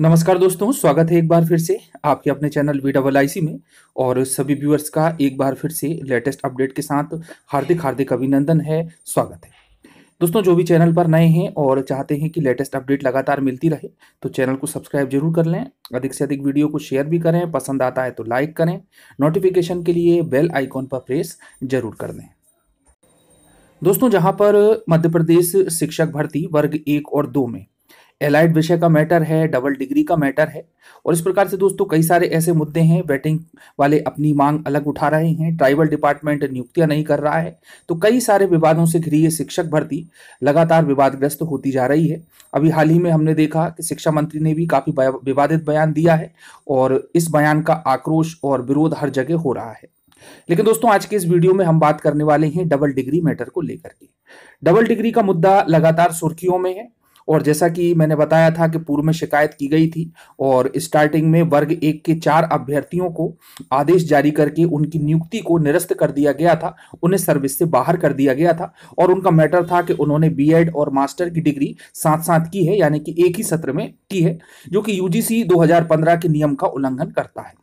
नमस्कार दोस्तों स्वागत है एक बार फिर से आपके अपने channel V double I C में और सभी व्यूअर्स का एक बार फिर से लेटेस्ट अपडेट के साथ हार्दिक हार्दिक अभिनंदन है स्वागत है दोस्तों जो भी चैनल पर नए हैं और चाहते हैं कि लेटेस्ट अपडेट लगातार मिलती रहे तो चैनल को सब्सक्राइब जरूर कर लें अधिक से अधिक वीडियो को शेयर भी करें पसंद आता है तो लाइक करें नोटिफिकेशन के लिए बेल आइकॉन पर प्रेस जरूर कर दें दोस्तों जहां पर मध्य प्रदेश शिक्षक भर्ती वर्ग एक और दो में एलाइड विषय का मैटर है डबल डिग्री का मैटर है और इस प्रकार से दोस्तों कई सारे ऐसे मुद्दे हैं वेटिंग वाले अपनी मांग अलग उठा रहे हैं ट्राइबल डिपार्टमेंट नियुक्तियां नहीं कर रहा है तो कई सारे विवादों से घिरी ये शिक्षक भर्ती लगातार विवादग्रस्त होती जा रही है अभी हाल ही में हमने देखा कि शिक्षा मंत्री ने भी काफ़ी विवादित बयान दिया है और इस बयान का आक्रोश और विरोध हर जगह हो रहा है लेकिन दोस्तों आज के इस वीडियो में हम बात करने वाले हैं डबल डिग्री मैटर को लेकर के डबल डिग्री का मुद्दा लगातार सुर्खियों में है और जैसा कि मैंने बताया था कि पूर्व में शिकायत की गई थी और स्टार्टिंग में वर्ग एक के चार अभ्यर्थियों को आदेश जारी करके उनकी नियुक्ति को निरस्त कर दिया गया था उन्हें सर्विस से बाहर कर दिया गया था और उनका मैटर था कि उन्होंने बी और मास्टर की डिग्री साथ साथ की है यानी कि एक ही सत्र में की है जो कि यूजीसी 2015 के नियम का उल्लंघन करता है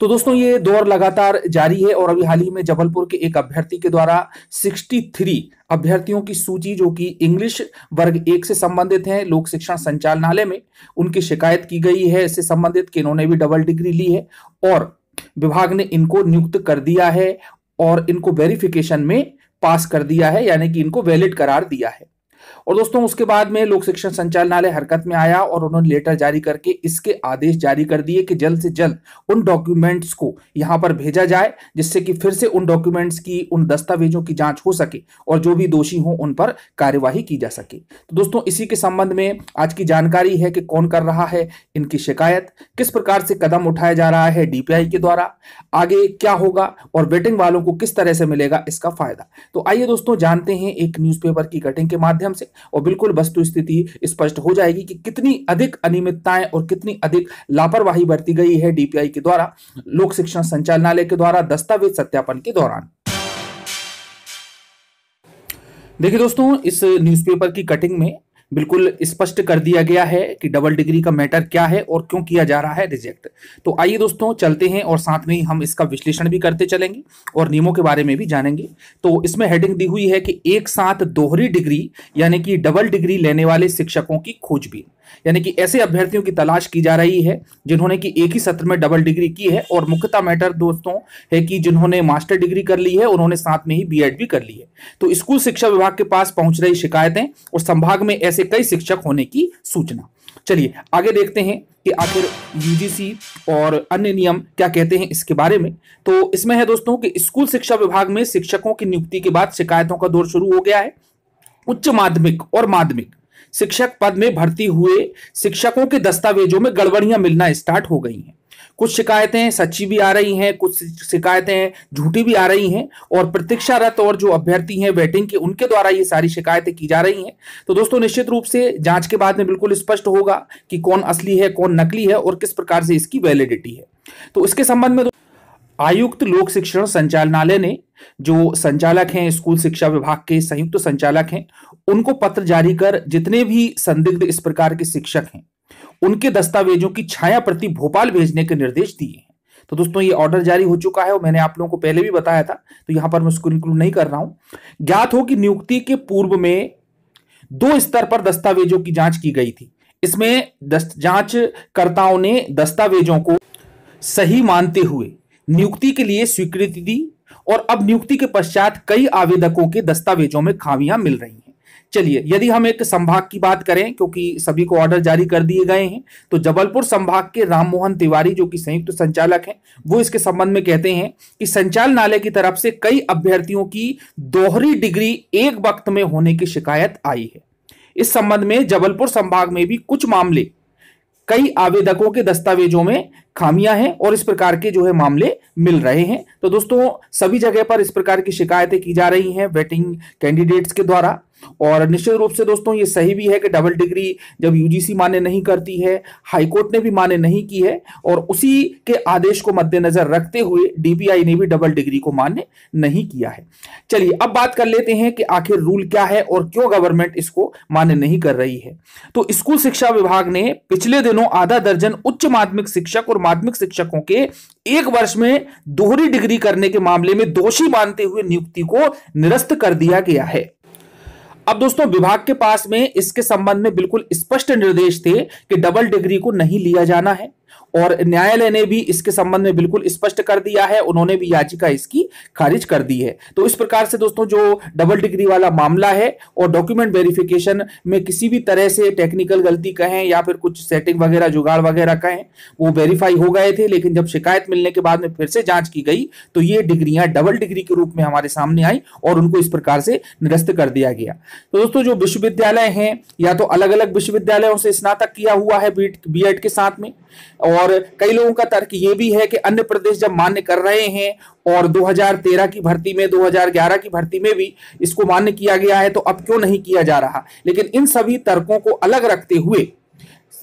तो दोस्तों ये दौर लगातार जारी है और अभी हाल ही में जबलपुर के एक अभ्यर्थी के द्वारा 63 अभ्यर्थियों की सूची जो कि इंग्लिश वर्ग एक से संबंधित हैं लोक शिक्षण संचालनालय में उनकी शिकायत की गई है इससे संबंधित कि इन्होंने भी डबल डिग्री ली है और विभाग ने इनको नियुक्त कर दिया है और इनको वेरिफिकेशन में पास कर दिया है यानी कि इनको वैलिड करार दिया है और दोस्तों उसके बाद में लोक शिक्षण संचालनालय हरकत में आया और उन्होंने लेटर जारी करके इसके आदेश जारी कर दिए कि जल्द से जल्द उन डॉक्यूमेंट्स को यहां पर भेजा जाए जिससे कि फिर से उन डॉक्यूमेंट्स की उन दस्तावेजों की जांच हो सके और जो भी दोषी हो उन पर कार्यवाही की जा सके तो दोस्तों इसी के संबंध में आज की जानकारी है कि कौन कर रहा है इनकी शिकायत किस प्रकार से कदम उठाया जा रहा है डीपीआई के द्वारा आगे क्या होगा और वेटिंग वालों को किस तरह से मिलेगा इसका फायदा तो आइए दोस्तों जानते हैं एक न्यूज की कटिंग के माध्यम माध्यम से और बिल्कुल वस्तु स्थिति स्पष्ट हो जाएगी कि कितनी अधिक अनियमितताएं और कितनी अधिक लापरवाही बरती गई है डीपीआई के द्वारा लोक शिक्षण संचालनालय के द्वारा दस्तावेज सत्यापन के दौरान देखिए दोस्तों इस न्यूज़पेपर की कटिंग में बिल्कुल स्पष्ट कर दिया गया है कि डबल डिग्री का मैटर क्या है और क्यों किया जा रहा है रिजेक्ट तो आइए दोस्तों चलते हैं और साथ में ही हम इसका विश्लेषण भी करते चलेंगे और नियमों के बारे में भी जानेंगे तो इसमें हेडिंग दी हुई है कि एक साथ दोहरी डिग्री यानी कि डबल डिग्री लेने वाले शिक्षकों की खोजबीन यानी कि ऐसे अभ्यर्थियों की तलाश की जा रही है जिन्होंने कि एक ही सत्र में डबल डिग्री की है और मुख्यतः मैटर दोस्तों है कि जिन्होंने मास्टर डिग्री कर ली है उन्होंने साथ में ही बीएड भी कर ली है तो स्कूल शिक्षा विभाग के पास पहुंच रही शिकायतें और संभाग में ऐसे से कई शिक्षक होने की सूचना चलिए आगे देखते हैं कि आखिर यूजीसी और अन्य नियम क्या कहते हैं इसके बारे में तो इसमें है दोस्तों कि स्कूल शिक्षा विभाग में शिक्षकों की नियुक्ति के बाद शिकायतों का दौर शुरू हो गया है उच्च माध्यमिक और माध्यमिक शिक्षक पद में भर्ती हुए शिक्षकों के दस्तावेजों में गड़बड़ियां मिलना स्टार्ट हो गई हैं कुछ शिकायतें सच्ची भी आ रही हैं कुछ शिकायतें झूठी भी आ रही हैं और प्रतीक्षारत और जो अभ्यर्थी हैं वेटिंग के उनके द्वारा ये सारी शिकायतें की जा रही हैं तो दोस्तों निश्चित रूप से जांच के बाद में बिल्कुल स्पष्ट होगा कि कौन असली है कौन नकली है और किस प्रकार से इसकी वैलिडिटी है तो इसके संबंध में आयुक्त लोक शिक्षण संचालनालय ने जो संचालक हैं स्कूल शिक्षा विभाग के संयुक्त संचालक हैं उनको पत्र जारी कर जितने भी संदिग्ध इस प्रकार के शिक्षक हैं उनके दस्तावेजों की छाया प्रति भोपाल भेजने के निर्देश दिए हैं तो दोस्तों ये ऑर्डर जारी हो चुका है और मैंने आप लोगों को पहले भी बताया था तो यहां पर मैं उसको इंक्लूड नहीं कर रहा हूं ज्ञात हो कि नियुक्ति के पूर्व में दो स्तर पर दस्तावेजों की जांच की गई थी इसमें जांचकर्ताओं ने दस्तावेजों को सही मानते हुए नियुक्ति के लिए स्वीकृति दी और अब नियुक्ति के पश्चात कई आवेदकों के दस्तावेजों में खामियां मिल रही हैं चलिए यदि हम एक संभाग की बात करें क्योंकि सभी को ऑर्डर जारी कर दिए गए हैं तो जबलपुर संभाग के राममोहन तिवारी जो कि संयुक्त तो संचालक हैं वो इसके संबंध में कहते हैं कि संचालनालय की तरफ से कई अभ्यर्थियों की दोहरी डिग्री एक वक्त में होने की शिकायत आई है इस संबंध में जबलपुर संभाग में भी कुछ मामले कई आवेदकों के दस्तावेजों में खामियां हैं और इस प्रकार के जो है मामले मिल रहे हैं तो दोस्तों सभी जगह पर इस प्रकार की शिकायतें की जा रही हैं वेटिंग कैंडिडेट्स के द्वारा और निश्चित रूप से दोस्तों ये सही भी है कि डबल डिग्री जब यूजीसी मान्य नहीं करती है हाईकोर्ट ने भी मान्य नहीं की है और उसी के आदेश को मद्देनजर रखते हुए डीपीआई ने भी डबल डिग्री को मान्य नहीं किया है चलिए अब बात कर लेते हैं कि आखिर रूल क्या है और क्यों गवर्नमेंट इसको मान्य नहीं कर रही है तो स्कूल शिक्षा विभाग ने पिछले दिनों आधा दर्जन उच्च माध्यमिक शिक्षक और माध्यमिक शिक्षकों के एक वर्ष में दोहरी डिग्री करने के मामले में दोषी मानते हुए नियुक्ति को निरस्त कर दिया गया है अब दोस्तों विभाग के पास में इसके संबंध में बिल्कुल स्पष्ट निर्देश थे कि डबल डिग्री को नहीं लिया जाना है और न्यायालय ने भी इसके संबंध में बिल्कुल स्पष्ट कर दिया है उन्होंने भी याचिका इसकी खारिज कर दी है तो इस प्रकार से दोस्तों जो डबल डिग्री वाला मामला है और डॉक्यूमेंट वेरिफिकेशन में किसी भी तरह से टेक्निकल गलती कहें या फिर कुछ सेटिंग वगैरह जुगाड़ वगैरह कहें वो वेरीफाई हो गए थे लेकिन जब शिकायत मिलने के बाद में फिर से जांच की गई तो ये डिग्रियां डबल डिग्री के रूप में हमारे सामने आई और उनको इस प्रकार से निरस्त कर दिया गया तो दोस्तों जो विश्वविद्यालय हैं या तो अलग अलग विश्वविद्यालयों से स्नातक किया हुआ है बी के साथ में और और कई लोगों का तर्क ये भी है कि अन्य प्रदेश जब मान्य कर रहे हैं और 2013 की भर्ती में 2011 की भर्ती में भी इसको मान्य किया गया है तो अब क्यों नहीं किया जा रहा लेकिन इन सभी तर्कों को अलग रखते हुए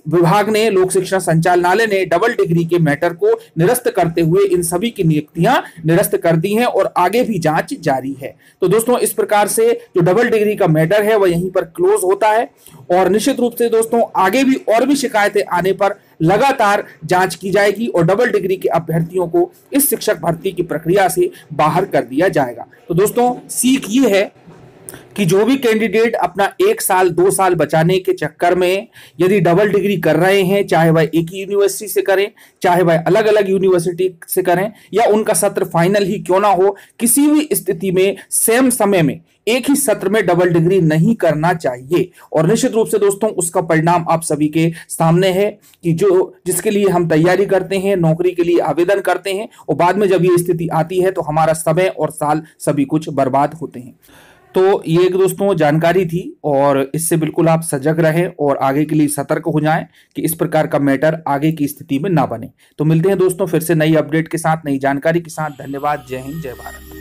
विभाग ने लोक शिक्षा संचालनालय ने डबल डिग्री के मैटर को निरस्त करते हुए इन सभी की नियुक्तियां निरस्त कर दी हैं और आगे भी जांच जारी है तो दोस्तों इस प्रकार से जो डबल डिग्री का मैटर है वह यहीं पर क्लोज होता है और निश्चित रूप से दोस्तों आगे भी और भी शिकायतें आने पर लगातार जांच की जाएगी और डबल डिग्री के अभ्यर्थियों को इस शिक्षक भर्ती की प्रक्रिया से बाहर कर दिया जाएगा तो दोस्तों सीख ये है कि जो भी कैंडिडेट अपना एक साल दो साल बचाने के चक्कर में यदि डबल डिग्री कर रहे हैं चाहे वह एक ही यूनिवर्सिटी से करें चाहे वह अलग अलग यूनिवर्सिटी से करें या उनका सत्र फाइनल ही क्यों ना हो किसी भी स्थिति में सेम समय में एक ही सत्र में डबल डिग्री नहीं करना चाहिए और निश्चित रूप से दोस्तों उसका परिणाम आप सभी के सामने है कि जो जिसके लिए हम तैयारी करते हैं नौकरी के लिए आवेदन करते हैं और बाद में जब ये स्थिति आती है तो हमारा समय और साल सभी कुछ बर्बाद होते हैं तो ये एक दोस्तों जानकारी थी और इससे बिल्कुल आप सजग रहें और आगे के लिए सतर्क हो जाएं कि इस प्रकार का मैटर आगे की स्थिति में ना बने तो मिलते हैं दोस्तों फिर से नई अपडेट के साथ नई जानकारी के साथ धन्यवाद जय हिंद जय भारत